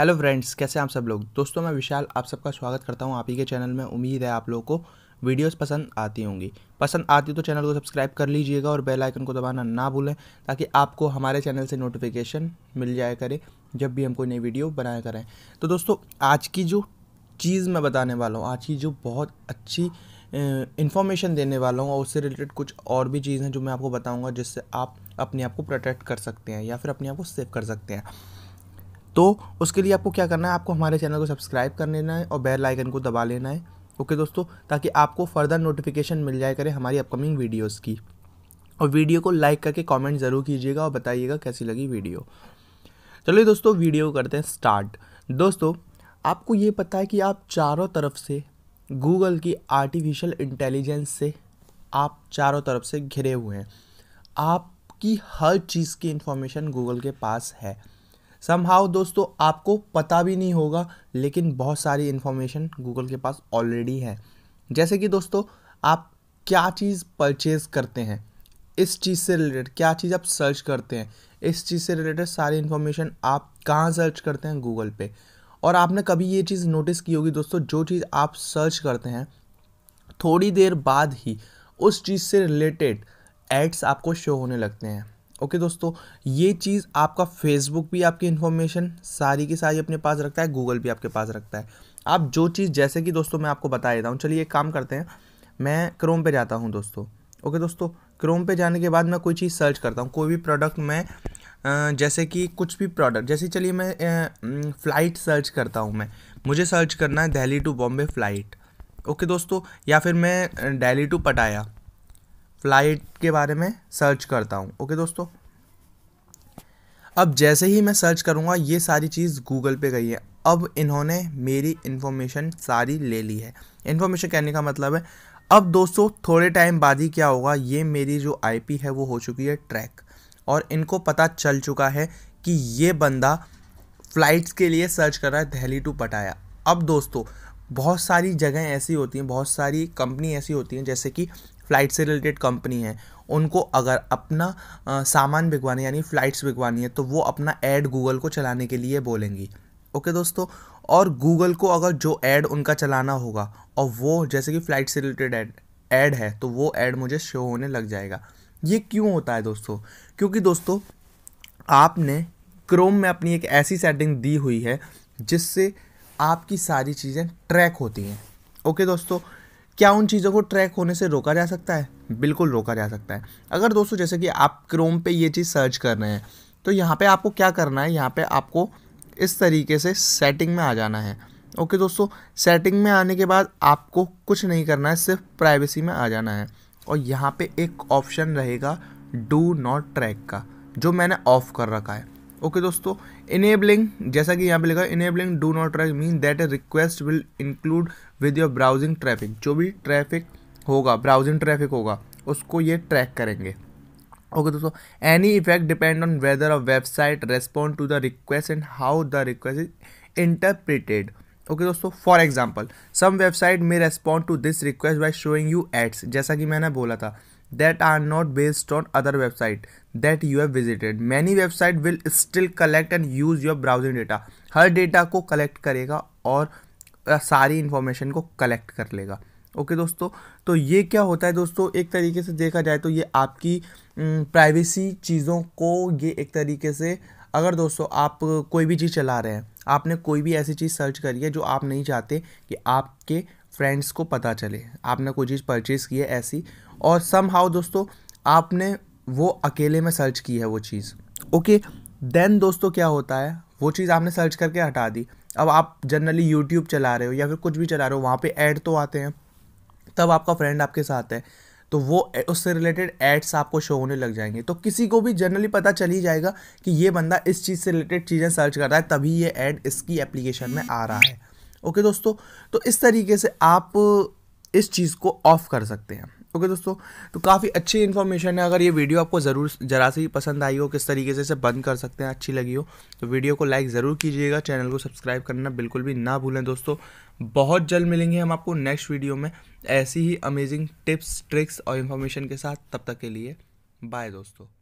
hello friends कैसे आप सब लोग दोस्तों मैं विशाल आप सबका स्वागत करता हूं आप ही के चैनल में उम्मीद है आप लोगों को वीडियोस पसंद आती होंगी पसंद आती तो चैनल को सब्सक्राइब कर लीजिएगा और बेल आइकन को दबाना ना भूलें ताकि आपको हमारे चैनल से नोटिफिकेशन मिल जाया करे जब भी हम कोई नई वीडियो बनाया करें तो दोस्तों आज की जो चीज़ मैं बताने वाला हूँ आज की जो बहुत अच्छी इन्फॉर्मेशन देने वाला हूँ और उससे रिलेटेड कुछ और भी चीज़ हैं जो मैं आपको बताऊँगा जिससे आप अपने आप को प्रोटेक्ट कर सकते हैं या फिर अपने आप को सेव कर सकते हैं तो उसके लिए आपको क्या करना है आपको हमारे चैनल को सब्सक्राइब कर लेना है और बेल आइकन को दबा लेना है ओके दोस्तों ताकि आपको फर्दर नोटिफिकेशन मिल जाए करें हमारी अपकमिंग वीडियोज़ की और वीडियो को लाइक करके कमेंट ज़रूर कीजिएगा और बताइएगा कैसी लगी वीडियो चलिए दोस्तों वीडियो करते हैं स्टार्ट दोस्तों आपको ये पता है कि आप चारों तरफ से गूगल की आर्टिफिशियल इंटेलिजेंस से आप चारों तरफ से घिरे हुए हैं आपकी हर चीज़ की इंफॉर्मेशन गूगल के पास है समहाउ दोस्तों आपको पता भी नहीं होगा लेकिन बहुत सारी इन्फॉर्मेशन गूगल के पास ऑलरेडी है जैसे कि दोस्तों आप क्या चीज़ परचेज करते हैं इस चीज़ से रिलेटेड क्या चीज़ आप सर्च करते हैं इस चीज़ से रिलेटेड सारी इन्फॉर्मेशन आप कहाँ सर्च करते हैं गूगल पे और आपने कभी ये चीज़ नोटिस की होगी दोस्तों जो चीज़ आप सर्च करते हैं थोड़ी देर बाद ही उस चीज़ से रिलेटेड एड्स आपको शो होने लगते हैं ओके दोस्तों ये चीज़ आपका फेसबुक भी आपकी इन्फॉर्मेशन सारी की सारी अपने पास रखता है गूगल भी आपके पास रखता है आप जो चीज़ जैसे कि दोस्तों मैं आपको बता देता हूँ चलिए एक काम करते हैं मैं क्रोम पे जाता हूँ दोस्तों ओके दोस्तों क्रोम पे जाने के बाद मैं कोई चीज़ सर्च करता हूँ कोई भी प्रोडक्ट मैं जैसे कि कुछ भी प्रोडक्ट जैसे चलिए मैं फ़्लाइट सर्च करता हूँ मैं मुझे सर्च करना है Delhi to Bombay flight okay दोस्तों या फिर मैं दिल्ली टू पटाया फ्लाइट के बारे में सर्च करता हूँ ओके दोस्तों अब जैसे ही मैं सर्च करूँगा ये सारी चीज़ गूगल पे गई है अब इन्होंने मेरी इन्फॉर्मेशन सारी ले ली है इन्फॉर्मेशन कहने का मतलब है अब दोस्तों थोड़े टाइम बाद ही क्या होगा ये मेरी जो आईपी है वो हो चुकी है ट्रैक और इनको पता चल चुका है कि ये बंदा फ़्लाइट्स के लिए सर्च कर रहा है दिल्ली टू पटाया अब दोस्तों बहुत सारी जगह ऐसी होती हैं बहुत सारी कंपनी ऐसी होती हैं जैसे कि फ़्लाइट से रिलेटेड कंपनी है उनको अगर अपना आ, सामान बिकवानी यानी फ़्लाइट्स भिगवानी है तो वो अपना ऐड गूगल को चलाने के लिए बोलेंगी ओके दोस्तों और गूगल को अगर जो ऐड उनका चलाना होगा और वो जैसे कि फ़्लाइट से रिलेटेड ऐड ऐड है तो वो ऐड मुझे शो होने लग जाएगा ये क्यों होता है दोस्तों क्योंकि दोस्तों आपने क्रोम में अपनी एक ऐसी सेटिंग दी हुई है जिससे आपकी सारी चीज़ें ट्रैक होती हैं ओके दोस्तों क्या उन चीज़ों को ट्रैक होने से रोका जा सकता है बिल्कुल रोका जा सकता है अगर दोस्तों जैसे कि आप क्रोम पे ये चीज़ सर्च कर रहे हैं तो यहाँ पे आपको क्या करना है यहाँ पे आपको इस तरीके से सेटिंग में आ जाना है ओके दोस्तों सेटिंग में आने के बाद आपको कुछ नहीं करना है सिर्फ प्राइवेसी में आ जाना है और यहाँ पे एक ऑप्शन रहेगा डू नॉट ट्रैक का जो मैंने ऑफ़ कर रखा है ओके दोस्तों इनेबलिंग जैसा कि यहाँ पे लिखा है enabling do not track mean that request will include with your browsing traffic जो भी ट्रैफिक होगा ब्राउजिंग ट्रैफिक होगा उसको ये ट्रैक करेंगे ओके दोस्तों any effect depend on whether a website respond to the request and how the request is interpreted okay दोस्तों for example some website में respond to this request by showing you ads जैसा कि मैंने बोला था that are not based on other website that you have visited many website will still collect and use your browsing data her data को collect करेगा और सारी information को collect कर लेगा ओके okay, दोस्तों तो ये क्या होता है दोस्तों एक तरीके से देखा जाए तो ये आपकी प्राइवेसी चीज़ों को ये एक तरीके से अगर दोस्तों आप कोई भी चीज़ चला रहे हैं आपने कोई भी ऐसी चीज़ सर्च करी है जो आप नहीं चाहते कि आपके फ्रेंड्स को पता चले आपने कोई चीज़ परचेज़ की है ऐसी और सम हाउ दोस्तों आपने वो अकेले में सर्च की है वो चीज़ ओके देन दोस्तों क्या होता है वो चीज़ आपने सर्च करके हटा दी अब आप जनरली यूट्यूब चला रहे हो या फिर कुछ भी चला रहे हो वहाँ पे ऐड तो आते हैं तब आपका फ्रेंड आपके साथ है तो वो उससे रिलेटेड एड्स आपको शो होने लग जाएंगे तो किसी को भी जनरली पता चल ही जाएगा कि ये बंदा इस चीज़ से रिलेटेड चीज़ें सर्च कर रहा है तभी ये ऐड इसकी एप्लीकेशन में आ रहा है ओके दोस्तों तो इस तरीके से आप इस चीज़ को ऑफ कर सकते हैं ओके दोस्तों तो काफ़ी अच्छी इन्फॉर्मेशन है अगर ये वीडियो आपको ज़रूर जरा सी पसंद आई हो किस तरीके से इसे बंद कर सकते हैं अच्छी लगी हो तो वीडियो को लाइक ज़रूर कीजिएगा चैनल को सब्सक्राइब करना बिल्कुल भी ना भूलें दोस्तों बहुत जल्द मिलेंगे हम आपको नेक्स्ट वीडियो में ऐसी ही अमेजिंग टिप्स ट्रिक्स और इन्फॉर्मेशन के साथ तब तक के लिए बाय दोस्तों